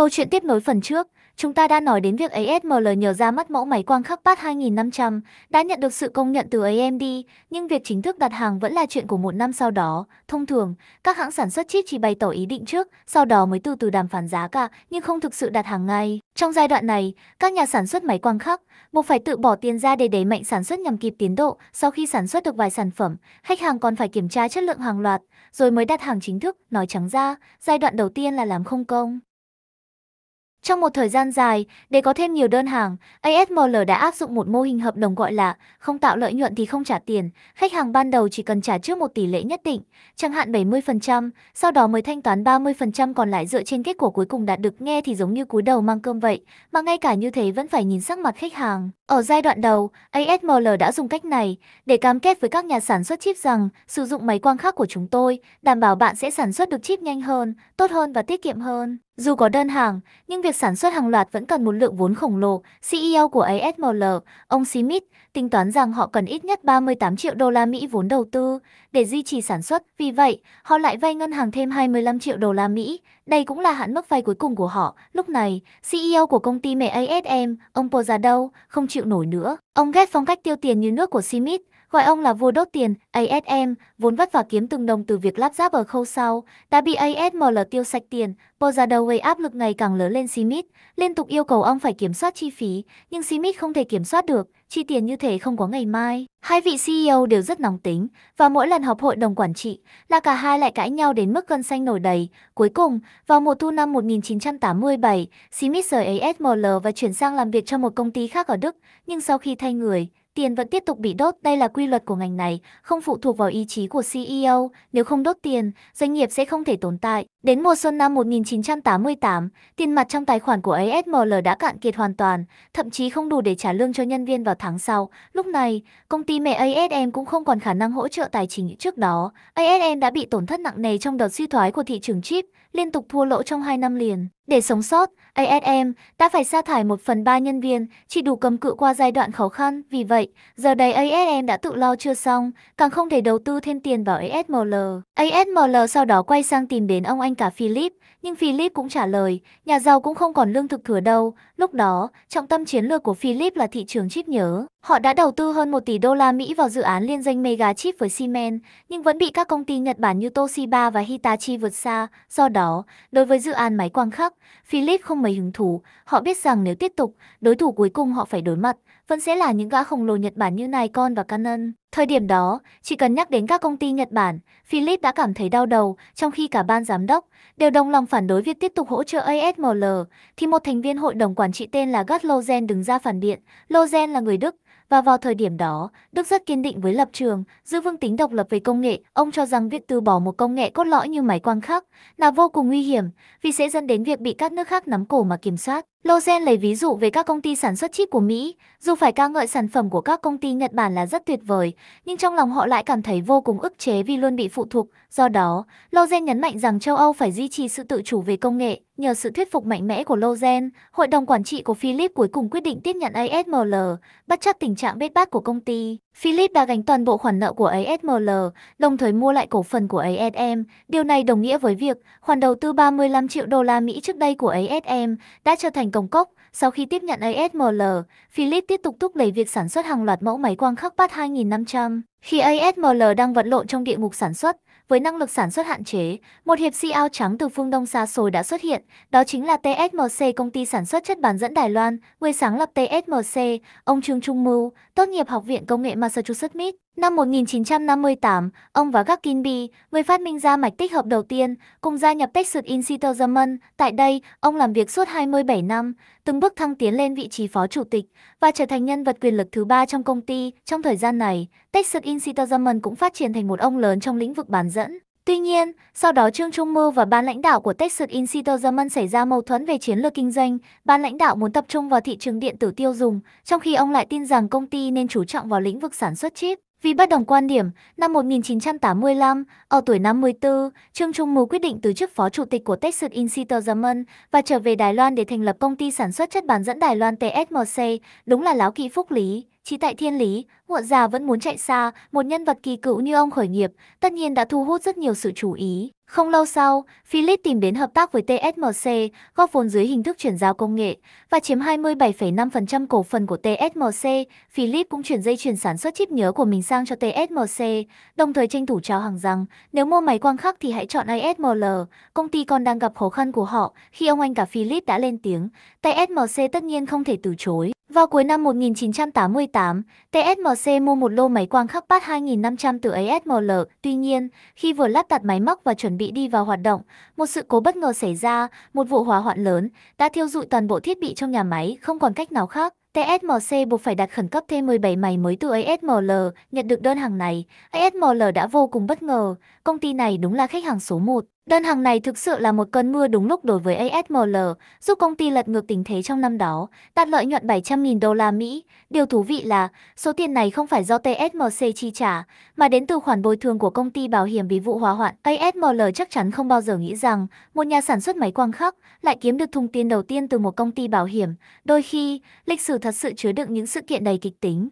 Câu chuyện tiếp nối phần trước, chúng ta đã nói đến việc ASML nhờ ra mắt mẫu máy quang khắc PAT 2500 đã nhận được sự công nhận từ AMD, nhưng việc chính thức đặt hàng vẫn là chuyện của một năm sau đó. Thông thường, các hãng sản xuất chip chỉ bày tỏ ý định trước, sau đó mới từ từ đàm phán giá cả, nhưng không thực sự đặt hàng ngay. Trong giai đoạn này, các nhà sản xuất máy quang khắc buộc phải tự bỏ tiền ra để đẩy mạnh sản xuất nhằm kịp tiến độ. Sau khi sản xuất được vài sản phẩm, khách hàng còn phải kiểm tra chất lượng hàng loạt, rồi mới đặt hàng chính thức. Nói trắng ra, giai đoạn đầu tiên là làm không công. Trong một thời gian dài, để có thêm nhiều đơn hàng, ASML đã áp dụng một mô hình hợp đồng gọi là không tạo lợi nhuận thì không trả tiền. Khách hàng ban đầu chỉ cần trả trước một tỷ lệ nhất định, chẳng hạn 70%, sau đó mới thanh toán 30% còn lại dựa trên kết quả cuối cùng đạt được nghe thì giống như cúi đầu mang cơm vậy, mà ngay cả như thế vẫn phải nhìn sắc mặt khách hàng. Ở giai đoạn đầu, ASML đã dùng cách này để cam kết với các nhà sản xuất chip rằng sử dụng máy quang khắc của chúng tôi, đảm bảo bạn sẽ sản xuất được chip nhanh hơn, tốt hơn và tiết kiệm hơn. Dù có đơn hàng, nhưng việc sản xuất hàng loạt vẫn cần một lượng vốn khổng lồ. CEO của ASML, ông Smith, tính toán rằng họ cần ít nhất 38 triệu đô la Mỹ vốn đầu tư để duy trì sản xuất. Vì vậy, họ lại vay ngân hàng thêm 25 triệu đô la Mỹ. Đây cũng là hạn mức vay cuối cùng của họ. Lúc này, CEO của công ty mẹ ASM, ông Pozado, không chịu nổi nữa. Ông ghét phong cách tiêu tiền như nước của Smith Gọi ông là vua đốt tiền, ASM, vốn vất vả kiếm từng đồng từ việc lắp ráp ở khâu sau, đã bị ASML tiêu sạch tiền, Pozado gây áp lực ngày càng lớn lên Simit, liên tục yêu cầu ông phải kiểm soát chi phí, nhưng Simit không thể kiểm soát được, chi tiền như thế không có ngày mai. Hai vị CEO đều rất nóng tính, và mỗi lần họp hội đồng quản trị là cả hai lại cãi nhau đến mức cơn xanh nổi đầy. Cuối cùng, vào mùa thu năm 1987, Smith rời ASML và chuyển sang làm việc cho một công ty khác ở Đức, nhưng sau khi thay người, tiền vẫn tiếp tục bị đốt. Đây là quy luật của ngành này, không phụ thuộc vào ý chí của CEO. Nếu không đốt tiền, doanh nghiệp sẽ không thể tồn tại. Đến mùa xuân năm 1988, tiền mặt trong tài khoản của ASML đã cạn kiệt hoàn toàn, thậm chí không đủ để trả lương cho nhân viên vào tháng sau. Lúc này, công ty mẹ ASM cũng không còn khả năng hỗ trợ tài chính trước đó. ASM đã bị tổn thất nặng nề trong đợt suy thoái của thị trường chip liên tục thua lỗ trong 2 năm liền. Để sống sót, ASM đã phải sa thải 1 phần 3 nhân viên, chỉ đủ cầm cự qua giai đoạn khó khăn. Vì vậy, giờ đây ASM đã tự lo chưa xong, càng không thể đầu tư thêm tiền vào ASML. ASML sau đó quay sang tìm đến ông anh cả Philip, nhưng Philip cũng trả lời, nhà giàu cũng không còn lương thực thừa đâu. Lúc đó, trọng tâm chiến lược của Philip là thị trường chip nhớ. Họ đã đầu tư hơn 1 tỷ đô la Mỹ vào dự án liên danh Mega Chip với Siemens, nhưng vẫn bị các công ty Nhật Bản như Toshiba và Hitachi vượt xa. Do đó, đó, đối với dự án máy quang khắc, Philip không mấy hứng thú, họ biết rằng nếu tiếp tục, đối thủ cuối cùng họ phải đối mặt, vẫn sẽ là những gã khổng lồ Nhật Bản như Nikon và Canon. Thời điểm đó, chỉ cần nhắc đến các công ty Nhật Bản, Philip đã cảm thấy đau đầu, trong khi cả ban giám đốc đều đồng lòng phản đối việc tiếp tục hỗ trợ ASML, thì một thành viên hội đồng quản trị tên là Gert Lozen đứng ra phản biện. Lozen là người Đức, và vào thời điểm đó, Đức rất kiên định với lập trường, giữ vững tính độc lập về công nghệ. Ông cho rằng việc từ bỏ một công nghệ cốt lõi như máy quang khắc là vô cùng nguy hiểm, vì sẽ dẫn đến việc bị các nước khác nắm cổ mà kiểm soát. Lozen lấy ví dụ về các công ty sản xuất chip của Mỹ, dù phải ca ngợi sản phẩm của các công ty Nhật Bản là rất tuyệt vời, nhưng trong lòng họ lại cảm thấy vô cùng ức chế vì luôn bị phụ thuộc. Do đó, Lozen nhấn mạnh rằng châu Âu phải duy trì sự tự chủ về công nghệ. Nhờ sự thuyết phục mạnh mẽ của Lozen, hội đồng quản trị của Philip cuối cùng quyết định tiếp nhận ASML, bất chấp tình trạng bết bát của công ty. Philip đã gánh toàn bộ khoản nợ của ASML, đồng thời mua lại cổ phần của ASM. Điều này đồng nghĩa với việc khoản đầu tư 35 triệu đô la Mỹ trước đây của ASM đã trở thành công cốc sau khi tiếp nhận ASML, Philips tiếp tục thúc đẩy việc sản xuất hàng loạt mẫu máy quang khắc PAT 2500. Khi ASML đang vật lộn trong địa ngục sản xuất, với năng lực sản xuất hạn chế, một hiệp sĩ áo trắng từ phương Đông xa xôi đã xuất hiện, đó chính là TSMC công ty sản xuất chất bán dẫn Đài Loan, người sáng lập TSMC, ông Trương Trung Mưu, Tốt nghiệp Học viện Công nghệ Massachusetts Mead, năm 1958, ông và các Gakinby, người phát minh ra mạch tích hợp đầu tiên, cùng gia nhập Texas Institute German. Tại đây, ông làm việc suốt 27 năm, từng bước thăng tiến lên vị trí phó chủ tịch và trở thành nhân vật quyền lực thứ ba trong công ty. Trong thời gian này, Texas Institute German cũng phát triển thành một ông lớn trong lĩnh vực bán dẫn. Tuy nhiên, sau đó Trương Trung Mưu và ban lãnh đạo của Texas Instruments xảy ra mâu thuẫn về chiến lược kinh doanh, ban lãnh đạo muốn tập trung vào thị trường điện tử tiêu dùng, trong khi ông lại tin rằng công ty nên chú trọng vào lĩnh vực sản xuất chip. Vì bất đồng quan điểm, năm 1985, ở tuổi 54, Trương Trung Mưu quyết định từ chức phó chủ tịch của Texas Instruments và trở về Đài Loan để thành lập công ty sản xuất chất bán dẫn Đài Loan TSMC, đúng là láo kỵ phúc lý. Chí tại thiên lý, muộn già vẫn muốn chạy xa, một nhân vật kỳ cựu như ông khởi nghiệp, tất nhiên đã thu hút rất nhiều sự chú ý. Không lâu sau, Philip tìm đến hợp tác với TSMC, góp vốn dưới hình thức chuyển giao công nghệ và chiếm 27,5% cổ phần của TSMC. Philip cũng chuyển dây chuyển sản xuất chip nhớ của mình sang cho TSMC, đồng thời tranh thủ trao hàng rằng nếu mua máy quang khắc thì hãy chọn ASML, công ty còn đang gặp khó khăn của họ khi ông anh cả Philip đã lên tiếng. TSMC tất nhiên không thể từ chối. Vào cuối năm 1988, TSMC mua một lô máy quang khắc bát 2500 từ ASML. Tuy nhiên, khi vừa lắp đặt máy móc và chuẩn bị đi vào hoạt động, một sự cố bất ngờ xảy ra, một vụ hỏa hoạn lớn đã thiêu dụi toàn bộ thiết bị trong nhà máy, không còn cách nào khác. TSMC buộc phải đặt khẩn cấp thêm 17 máy mới từ ASML, nhận được đơn hàng này. ASML đã vô cùng bất ngờ, công ty này đúng là khách hàng số 1. Đơn hàng này thực sự là một cơn mưa đúng lúc đối với ASML, giúp công ty lật ngược tình thế trong năm đó, đạt lợi nhuận 700.000 đô la Mỹ. Điều thú vị là, số tiền này không phải do TSMC chi trả, mà đến từ khoản bồi thường của công ty bảo hiểm vì vụ hỏa hoạn. ASML chắc chắn không bao giờ nghĩ rằng, một nhà sản xuất máy quang khắc lại kiếm được thùng tiền đầu tiên từ một công ty bảo hiểm. Đôi khi, lịch sử thật sự chứa đựng những sự kiện đầy kịch tính.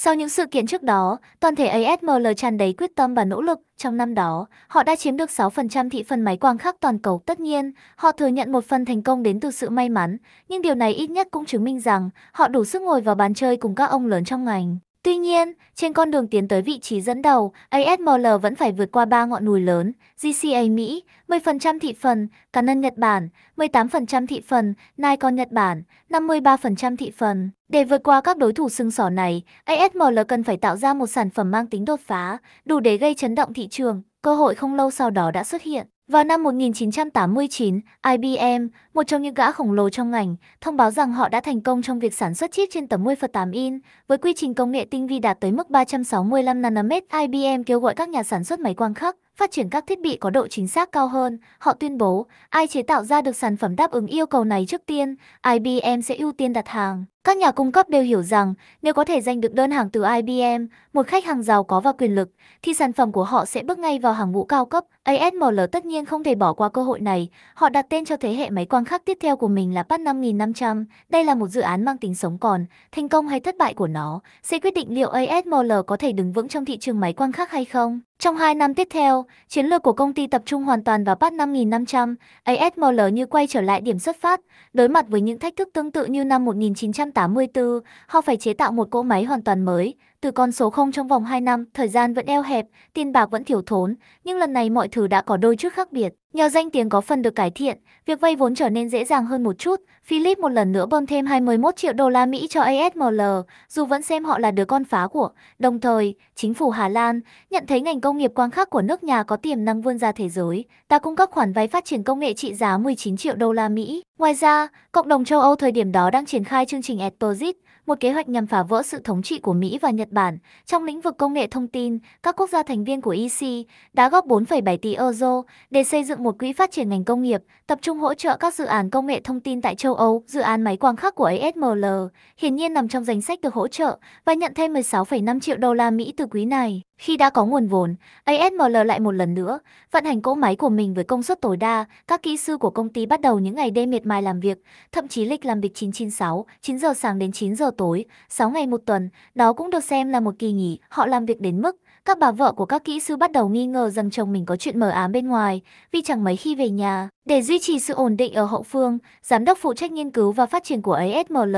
Sau những sự kiện trước đó, toàn thể ASML tràn đầy quyết tâm và nỗ lực. Trong năm đó, họ đã chiếm được 6% thị phần máy quang khắc toàn cầu. Tất nhiên, họ thừa nhận một phần thành công đến từ sự may mắn, nhưng điều này ít nhất cũng chứng minh rằng họ đủ sức ngồi vào bàn chơi cùng các ông lớn trong ngành. Tuy nhiên, trên con đường tiến tới vị trí dẫn đầu, ASML vẫn phải vượt qua ba ngọn núi lớn, GCA Mỹ, 10% thị phần, Canon Nhật Bản, 18% thị phần, Nikon Nhật Bản, 53% thị phần. Để vượt qua các đối thủ sưng sỏ này, ASML cần phải tạo ra một sản phẩm mang tính đột phá, đủ để gây chấn động thị trường, cơ hội không lâu sau đó đã xuất hiện. Vào năm 1989, IBM, một trong những gã khổng lồ trong ngành, thông báo rằng họ đã thành công trong việc sản xuất chip trên tấm 10 phần 8 in. Với quy trình công nghệ tinh vi đạt tới mức 365 nanomet, IBM kêu gọi các nhà sản xuất máy quang khắc phát triển các thiết bị có độ chính xác cao hơn. Họ tuyên bố, ai chế tạo ra được sản phẩm đáp ứng yêu cầu này trước tiên, IBM sẽ ưu tiên đặt hàng. Các nhà cung cấp đều hiểu rằng nếu có thể giành được đơn hàng từ IBM, một khách hàng giàu có và quyền lực, thì sản phẩm của họ sẽ bước ngay vào hàng ngũ cao cấp. ASML tất nhiên không thể bỏ qua cơ hội này. Họ đặt tên cho thế hệ máy quang khắc tiếp theo của mình là PAT 5500. Đây là một dự án mang tính sống còn. Thành công hay thất bại của nó sẽ quyết định liệu ASML có thể đứng vững trong thị trường máy quang khắc hay không. Trong 2 năm tiếp theo, chiến lược của công ty tập trung hoàn toàn vào PAT 5500. ASML như quay trở lại điểm xuất phát, đối mặt với những thách thức tương tự như năm 1980 84, họ phải chế tạo một cỗ máy hoàn toàn mới, từ con số 0 trong vòng 2 năm, thời gian vẫn eo hẹp, tiền bạc vẫn thiếu thốn, nhưng lần này mọi thứ đã có đôi chút khác biệt. Nhờ danh tiếng có phần được cải thiện, việc vay vốn trở nên dễ dàng hơn một chút. Philip một lần nữa bơm thêm 21 triệu đô la Mỹ cho ASML, dù vẫn xem họ là đứa con phá của. Đồng thời, chính phủ Hà Lan nhận thấy ngành công nghiệp quang khắc của nước nhà có tiềm năng vươn ra thế giới, ta cung cấp khoản vay phát triển công nghệ trị giá 19 triệu đô la Mỹ. Ngoài ra, cộng đồng châu Âu thời điểm đó đang triển khai chương trình Exposit, một kế hoạch nhằm phá vỡ sự thống trị của Mỹ và Nhật Bản. Trong lĩnh vực công nghệ thông tin, các quốc gia thành viên của EC đã góp 4,7 tỷ euro để xây dựng một quỹ phát triển ngành công nghiệp, tập trung hỗ trợ các dự án công nghệ thông tin tại châu Âu. Dự án máy quang khắc của ASML hiển nhiên nằm trong danh sách được hỗ trợ và nhận thêm 16,5 triệu đô la Mỹ từ quý này. Khi đã có nguồn vốn, ASML lại một lần nữa vận hành cỗ máy của mình với công suất tối đa. Các kỹ sư của công ty bắt đầu những ngày đêm miệt mài làm việc, thậm chí lịch làm việc 996, 9 giờ sáng đến 9 giờ tối, 6 ngày một tuần. Đó cũng được xem là một kỳ nghỉ. Họ làm việc đến mức các bà vợ của các kỹ sư bắt đầu nghi ngờ rằng chồng mình có chuyện mờ ám bên ngoài, vì chẳng mấy khi về nhà. Để duy trì sự ổn định ở hậu phương, giám đốc phụ trách nghiên cứu và phát triển của ASML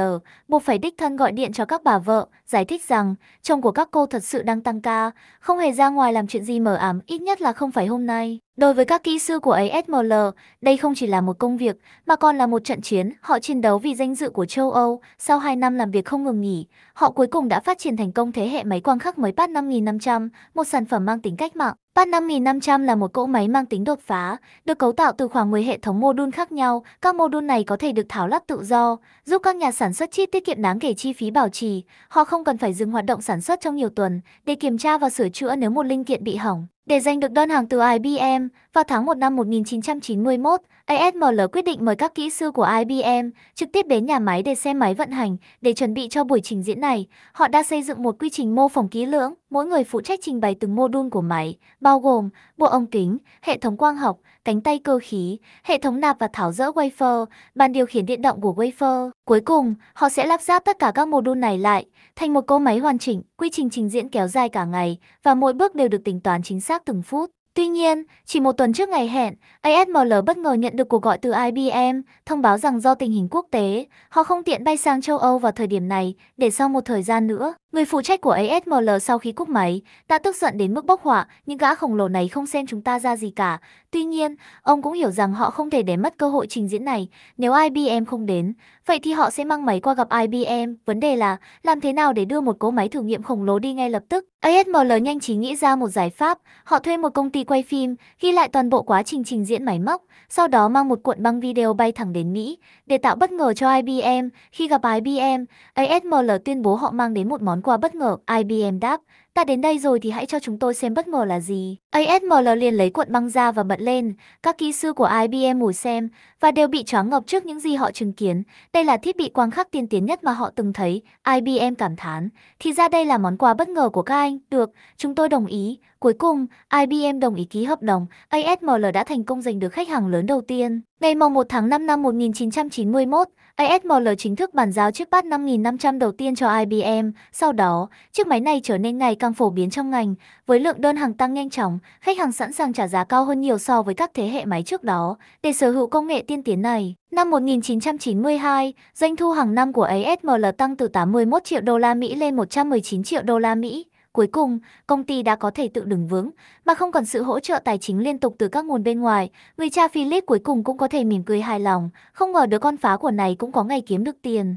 buộc phải đích thân gọi điện cho các bà vợ, giải thích rằng chồng của các cô thật sự đang tăng ca, không hề ra ngoài làm chuyện gì mờ ám, ít nhất là không phải hôm nay. Đối với các kỹ sư của ASML, đây không chỉ là một công việc mà còn là một trận chiến. Họ chiến đấu vì danh dự của châu Âu. Sau 2 năm làm việc không ngừng nghỉ, họ cuối cùng đã phát triển thành công thế hệ máy quang khắc mới Pat 5500, một sản phẩm mang tính cách mạng. Pat 5500 là một cỗ máy mang tính đột phá, được cấu tạo từ khoảng 10 hệ thống mô đun khác nhau. Các mô đun này có thể được tháo lắp tự do, giúp các nhà sản xuất chip tiết kiệm đáng kể chi phí bảo trì. Họ không cần phải dừng hoạt động sản xuất trong nhiều tuần để kiểm tra và sửa chữa nếu một linh kiện bị hỏng. Để giành được đơn hàng từ IBM, vào tháng 1 năm 1991, ASML quyết định mời các kỹ sư của IBM trực tiếp đến nhà máy để xem máy vận hành. Để chuẩn bị cho buổi trình diễn này, họ đã xây dựng một quy trình mô phỏng kỹ lưỡng. Mỗi người phụ trách trình bày từng mô đun của máy, bao gồm bộ ống kính, hệ thống quang học, cánh tay cơ khí, hệ thống nạp và tháo rỡ wafer, bàn điều khiển điện động của wafer. Cuối cùng, họ sẽ lắp ráp tất cả các mô đun này lại thành một cỗ máy hoàn chỉnh. Quy trình trình diễn kéo dài cả ngày và mỗi bước đều được tính toán chính xác từng phút. Tuy nhiên, chỉ một tuần trước ngày hẹn, ASML bất ngờ nhận được cuộc gọi từ IBM thông báo rằng do tình hình quốc tế, họ không tiện bay sang châu Âu vào thời điểm này để sau một thời gian nữa, Người phụ trách của ASML sau khi cúp máy, đã tức giận đến mức bốc hỏa, nhưng gã khổng lồ này không xem chúng ta ra gì cả. Tuy nhiên, ông cũng hiểu rằng họ không thể để mất cơ hội trình diễn này. Nếu IBM không đến, vậy thì họ sẽ mang máy qua gặp IBM. Vấn đề là, làm thế nào để đưa một cỗ máy thử nghiệm khổng lồ đi ngay lập tức? ASML nhanh trí nghĩ ra một giải pháp. Họ thuê một công ty quay phim, ghi lại toàn bộ quá trình trình diễn máy móc, sau đó mang một cuộn băng video bay thẳng đến Mỹ, để tạo bất ngờ cho IBM. Khi gặp IBM, ASML tuyên bố họ mang đến một món món quà bất ngờ, IBM đáp. Ta đến đây rồi thì hãy cho chúng tôi xem bất ngờ là gì. ASML liền lấy cuộn băng ra và bật lên. Các kỹ sư của IBM ngồi xem và đều bị choáng ngợp trước những gì họ chứng kiến. Đây là thiết bị quang khắc tiên tiến nhất mà họ từng thấy. IBM cảm thán. Thì ra đây là món quà bất ngờ của các anh. Được, chúng tôi đồng ý. Cuối cùng, IBM đồng ý ký hợp đồng. ASML đã thành công giành được khách hàng lớn đầu tiên. Ngày 1 tháng 5 năm 1991, ASML chính thức bàn giao chiếc bát 5500 đầu tiên cho IBM, sau đó, chiếc máy này trở nên ngày càng phổ biến trong ngành, với lượng đơn hàng tăng nhanh chóng, khách hàng sẵn sàng trả giá cao hơn nhiều so với các thế hệ máy trước đó để sở hữu công nghệ tiên tiến này. Năm 1992, doanh thu hàng năm của ASML tăng từ 81 triệu đô la Mỹ lên 119 triệu đô la Mỹ. Cuối cùng, công ty đã có thể tự đứng vững, mà không còn sự hỗ trợ tài chính liên tục từ các nguồn bên ngoài. Người cha Philip cuối cùng cũng có thể mỉm cười hài lòng, không ngờ đứa con phá của này cũng có ngày kiếm được tiền.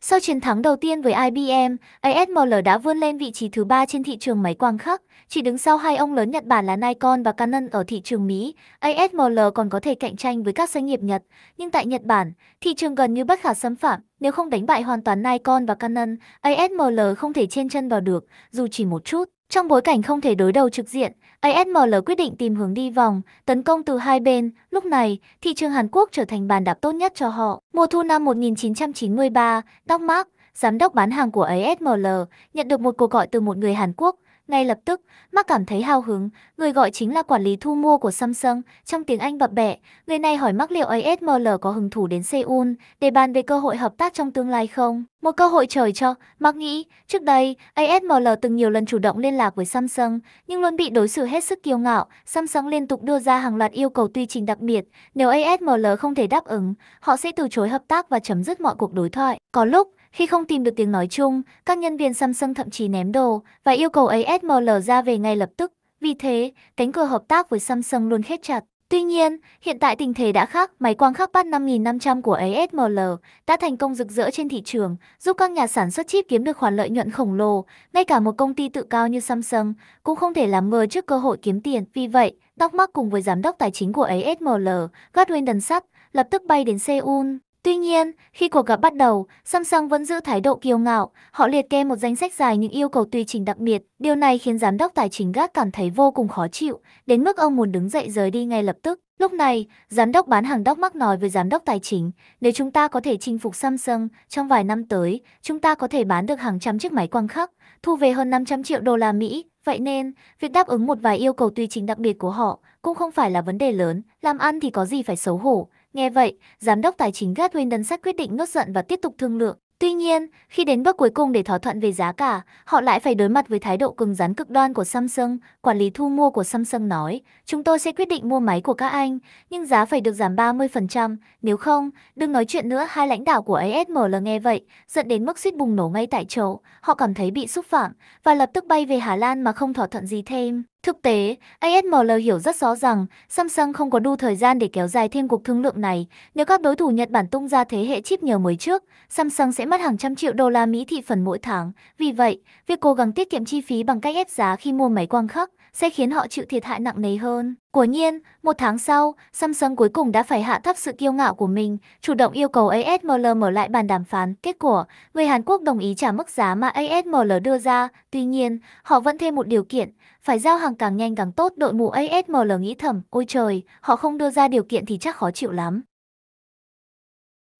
Sau chiến thắng đầu tiên với IBM, ASML đã vươn lên vị trí thứ ba trên thị trường máy quang khắc, chỉ đứng sau hai ông lớn Nhật Bản là Nikon và Canon ở thị trường Mỹ. ASML còn có thể cạnh tranh với các doanh nghiệp Nhật, nhưng tại Nhật Bản, thị trường gần như bất khả xâm phạm. Nếu không đánh bại hoàn toàn Nikon và Canon, ASML không thể trên chân vào được, dù chỉ một chút. Trong bối cảnh không thể đối đầu trực diện, ASML quyết định tìm hướng đi vòng, tấn công từ hai bên. Lúc này, thị trường Hàn Quốc trở thành bàn đạp tốt nhất cho họ. Mùa thu năm 1993, Doc Mark, giám đốc bán hàng của ASML, nhận được một cuộc gọi từ một người Hàn Quốc ngay lập tức, Mark cảm thấy hào hứng, người gọi chính là quản lý thu mua của Samsung, trong tiếng Anh bập bẹ, người này hỏi Mark liệu ASML có hứng thú đến Seoul để bàn về cơ hội hợp tác trong tương lai không? Một cơ hội trời cho, Mark nghĩ, trước đây, ASML từng nhiều lần chủ động liên lạc với Samsung, nhưng luôn bị đối xử hết sức kiêu ngạo, Samsung liên tục đưa ra hàng loạt yêu cầu quy trình đặc biệt, nếu ASML không thể đáp ứng, họ sẽ từ chối hợp tác và chấm dứt mọi cuộc đối thoại. Có lúc, khi không tìm được tiếng nói chung, các nhân viên Samsung thậm chí ném đồ và yêu cầu ASML ra về ngay lập tức. Vì thế, cánh cửa hợp tác với Samsung luôn khép chặt. Tuy nhiên, hiện tại tình thế đã khác, máy quang khắc bát 5500 của ASML đã thành công rực rỡ trên thị trường, giúp các nhà sản xuất chip kiếm được khoản lợi nhuận khổng lồ. Ngay cả một công ty tự cao như Samsung cũng không thể làm mờ trước cơ hội kiếm tiền. Vì vậy, Tóc Mắc cùng với giám đốc tài chính của ASML, Godwin Đần sắt, lập tức bay đến Seoul. Tuy nhiên, khi cuộc gặp bắt đầu, Samsung vẫn giữ thái độ kiêu ngạo, họ liệt kê một danh sách dài những yêu cầu tùy chỉnh đặc biệt, điều này khiến giám đốc tài chính Gác cảm thấy vô cùng khó chịu, đến mức ông muốn đứng dậy rời đi ngay lập tức. Lúc này, giám đốc bán hàng Đốc Mắc nói với giám đốc tài chính, nếu chúng ta có thể chinh phục Samsung trong vài năm tới, chúng ta có thể bán được hàng trăm chiếc máy quang khắc, thu về hơn 500 triệu đô la Mỹ. Vậy nên, việc đáp ứng một vài yêu cầu tùy chỉnh đặc biệt của họ cũng không phải là vấn đề lớn, làm ăn thì có gì phải xấu hổ. Nghe vậy, giám đốc tài chính Gatwin đân sách quyết định nốt giận và tiếp tục thương lượng. Tuy nhiên, khi đến bước cuối cùng để thỏa thuận về giá cả, họ lại phải đối mặt với thái độ cứng rắn cực đoan của Samsung. Quản lý thu mua của Samsung nói, chúng tôi sẽ quyết định mua máy của các anh, nhưng giá phải được giảm 30%, nếu không, đừng nói chuyện nữa. Hai lãnh đạo của ASML nghe vậy, dẫn đến mức suýt bùng nổ ngay tại chỗ. Họ cảm thấy bị xúc phạm và lập tức bay về Hà Lan mà không thỏa thuận gì thêm. Thực tế, ASML hiểu rất rõ rằng Samsung không có đủ thời gian để kéo dài thêm cuộc thương lượng này. Nếu các đối thủ Nhật Bản tung ra thế hệ chip nhiều mới trước, Samsung sẽ mất hàng trăm triệu đô la Mỹ thị phần mỗi tháng. Vì vậy, việc cố gắng tiết kiệm chi phí bằng cách ép giá khi mua máy quang khắc sẽ khiến họ chịu thiệt hại nặng nề hơn. Quả nhiên, một tháng sau, Samsung cuối cùng đã phải hạ thấp sự kiêu ngạo của mình, chủ động yêu cầu ASML mở lại bàn đàm phán. Kết quả, người Hàn Quốc đồng ý trả mức giá mà ASML đưa ra. Tuy nhiên, họ vẫn thêm một điều kiện, phải giao hàng càng nhanh càng tốt. Đội mũ ASML nghĩ thầm, ôi trời, họ không đưa ra điều kiện thì chắc khó chịu lắm.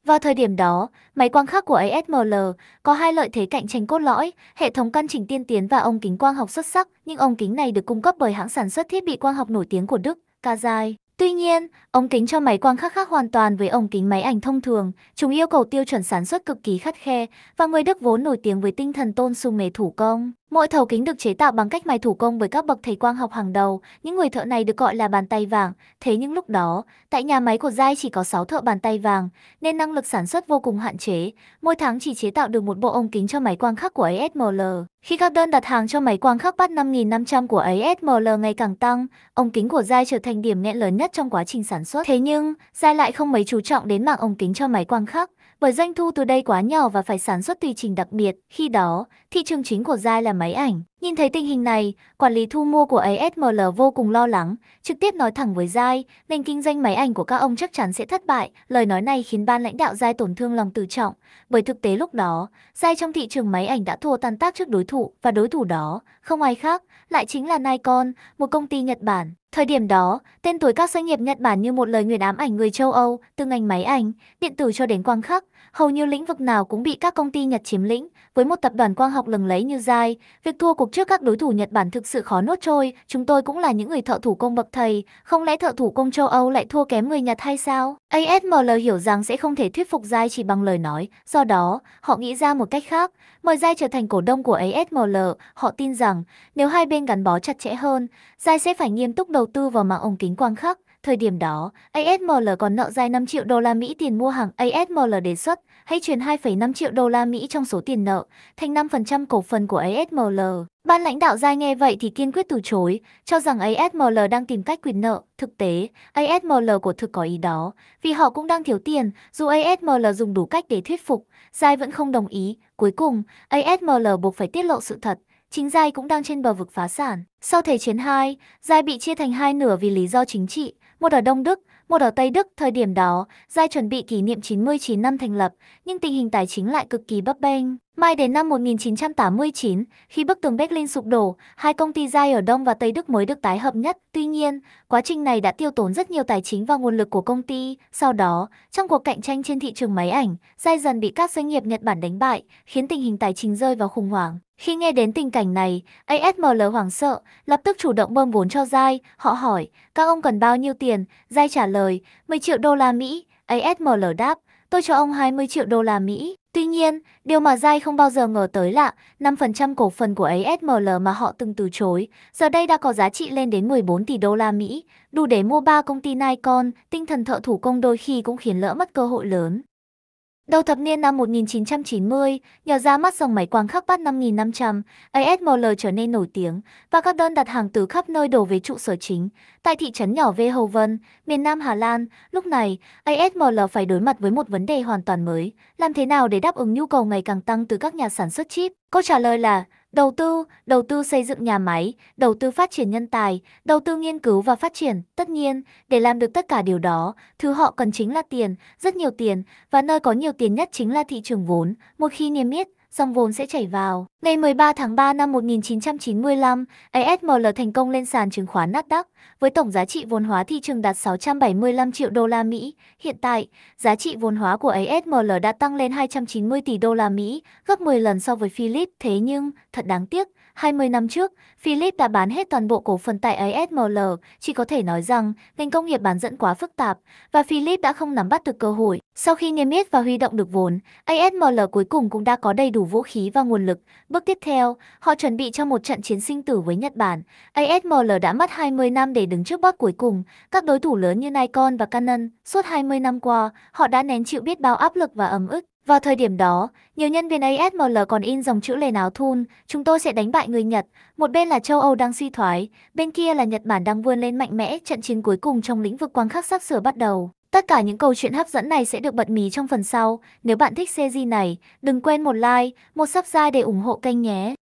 Vào thời điểm đó, máy quang khắc của ASML có hai lợi thế cạnh tranh cốt lõi, hệ thống căn chỉnh tiên tiến và ống kính quang học xuất sắc, nhưng ống kính này được cung cấp bởi hãng sản xuất thiết bị quang học nổi tiếng của Đức, Kazai. Tuy nhiên, Ống kính cho máy quang khác khác hoàn toàn với ống kính máy ảnh thông thường, chúng yêu cầu tiêu chuẩn sản xuất cực kỳ khắt khe và người Đức vốn nổi tiếng với tinh thần tôn sùng nghề thủ công. Mỗi thầu kính được chế tạo bằng cách mài thủ công bởi các bậc thầy quang học hàng đầu, những người thợ này được gọi là bàn tay vàng. Thế nhưng lúc đó, tại nhà máy của Giai chỉ có 6 thợ bàn tay vàng, nên năng lực sản xuất vô cùng hạn chế. Mỗi tháng chỉ chế tạo được một bộ ống kính cho máy quang khắc của ASML. Khi các đơn đặt hàng cho máy quang khắc bắt 5.500 của ASML ngày càng tăng, ống kính của Giai trở thành điểm nghẽn lớn nhất trong quá trình sản xuất. Thế nhưng, Giai lại không mấy chú trọng đến mạng ống kính cho máy quang khắc, bởi doanh thu từ đây quá nhỏ và phải sản xuất tùy trình đặc biệt. Khi đó, thị trường chính của Giai là máy ảnh. Nhìn thấy tình hình này, quản lý thu mua của ASML vô cùng lo lắng, trực tiếp nói thẳng với Giai, nền kinh doanh máy ảnh của các ông chắc chắn sẽ thất bại. Lời nói này khiến ban lãnh đạo Giai tổn thương lòng tự trọng, bởi thực tế lúc đó, Giai trong thị trường máy ảnh đã thua tan tác trước đối thủ, và đối thủ đó, không ai khác, lại chính là Nikon, một công ty Nhật Bản. Thời điểm đó, tên tuổi các doanh nghiệp Nhật Bản như một lời nguyền ám ảnh người châu Âu, từ ngành máy ảnh, điện tử cho đến quang khắc, hầu như lĩnh vực nào cũng bị các công ty Nhật chiếm lĩnh. Với một tập đoàn quang học lừng lấy như Giai, việc thua cuộc trước các đối thủ Nhật Bản thực sự khó nuốt trôi. Chúng tôi cũng là những người thợ thủ công bậc thầy, không lẽ thợ thủ công châu Âu lại thua kém người Nhật hay sao? ASML hiểu rằng sẽ không thể thuyết phục Giai chỉ bằng lời nói, do đó, họ nghĩ ra một cách khác, mời Giai trở thành cổ đông của ASML. Họ tin rằng, nếu hai bên gắn bó chặt chẽ hơn, Giai sẽ phải nghiêm túc đầu tư vào mạng ống kính quang khắc. Thời điểm đó, ASML còn nợ dài 5 triệu đô la Mỹ tiền mua hàng ASML đề xuất hay chuyển 2,5 triệu đô la Mỹ trong số tiền nợ, thành 5% cổ phần của ASML. Ban lãnh đạo Giai nghe vậy thì kiên quyết từ chối, cho rằng ASML đang tìm cách quyền nợ. Thực tế, ASML của thực có ý đó, vì họ cũng đang thiếu tiền, dù ASML dùng đủ cách để thuyết phục, Giai vẫn không đồng ý. Cuối cùng, ASML buộc phải tiết lộ sự thật, chính Giai cũng đang trên bờ vực phá sản. Sau Thế chiến 2, Giai bị chia thành hai nửa vì lý do chính trị, một ở Đông Đức, một ở Tây Đức, thời điểm đó, Giai chuẩn bị kỷ niệm 99 năm thành lập, nhưng tình hình tài chính lại cực kỳ bấp bênh. Mai đến năm 1989, khi bức tường Berlin sụp đổ, hai công ty Giai ở Đông và Tây Đức mới được tái hợp nhất. Tuy nhiên, quá trình này đã tiêu tốn rất nhiều tài chính và nguồn lực của công ty. Sau đó, trong cuộc cạnh tranh trên thị trường máy ảnh, Giai dần bị các doanh nghiệp Nhật Bản đánh bại, khiến tình hình tài chính rơi vào khủng hoảng. Khi nghe đến tình cảnh này, ASML hoảng sợ, lập tức chủ động bơm vốn cho Giai. Họ hỏi, các ông cần bao nhiêu tiền? Giai trả lời, 10 triệu đô la Mỹ. ASML đáp, tôi cho ông 20 triệu đô la Mỹ. Tuy nhiên, điều mà Giai không bao giờ ngờ tới là 5% cổ phần của ASML mà họ từng từ chối, giờ đây đã có giá trị lên đến 14 tỷ đô la Mỹ, đủ để mua ba công ty Nikon, tinh thần thợ thủ công đôi khi cũng khiến lỡ mất cơ hội lớn. Đầu thập niên năm 1990, nhờ ra mắt dòng máy quang khắc bát 5500, ASML trở nên nổi tiếng và các đơn đặt hàng từ khắp nơi đổ về trụ sở chính tại thị trấn nhỏ Vehoven, miền Nam Hà Lan. Lúc này, ASML phải đối mặt với một vấn đề hoàn toàn mới, làm thế nào để đáp ứng nhu cầu ngày càng tăng từ các nhà sản xuất chip? Câu trả lời là đầu tư, đầu tư xây dựng nhà máy, đầu tư phát triển nhân tài, đầu tư nghiên cứu và phát triển. Tất nhiên, để làm được tất cả điều đó, thứ họ cần chính là tiền, rất nhiều tiền, và nơi có nhiều tiền nhất chính là thị trường vốn. Một khi niêm yết, dòng vốn sẽ chảy vào. Ngày 13 tháng 3 năm 1995, ASML thành công lên sàn chứng khoán Nasdaq với tổng giá trị vốn hóa thị trường đạt 675 triệu đô la Mỹ. Hiện tại, giá trị vốn hóa của ASML đã tăng lên 290 tỷ đô la Mỹ, gấp 10 lần so với Philips. Thế nhưng, thật đáng tiếc, 20 năm trước, Philip đã bán hết toàn bộ cổ phần tại ASML, chỉ có thể nói rằng ngành công nghiệp bán dẫn quá phức tạp và Philip đã không nắm bắt được cơ hội. Sau khi niêm yết và huy động được vốn, ASML cuối cùng cũng đã có đầy đủ vũ khí và nguồn lực. Bước tiếp theo, họ chuẩn bị cho một trận chiến sinh tử với Nhật Bản. ASML đã mất 20 năm để đứng trước boss cuối cùng. Các đối thủ lớn như Nikon và Canon, suốt 20 năm qua, họ đã nén chịu biết bao áp lực và ấm ức. Vào thời điểm đó, nhiều nhân viên ASML còn in dòng chữ lề áo thun, chúng tôi sẽ đánh bại người Nhật, một bên là châu Âu đang suy thoái, bên kia là Nhật Bản đang vươn lên mạnh mẽ, trận chiến cuối cùng trong lĩnh vực quang khắc sắp sửa bắt đầu. Tất cả những câu chuyện hấp dẫn này sẽ được bật mí trong phần sau, nếu bạn thích series này, đừng quên một like, một subscribe để ủng hộ kênh nhé.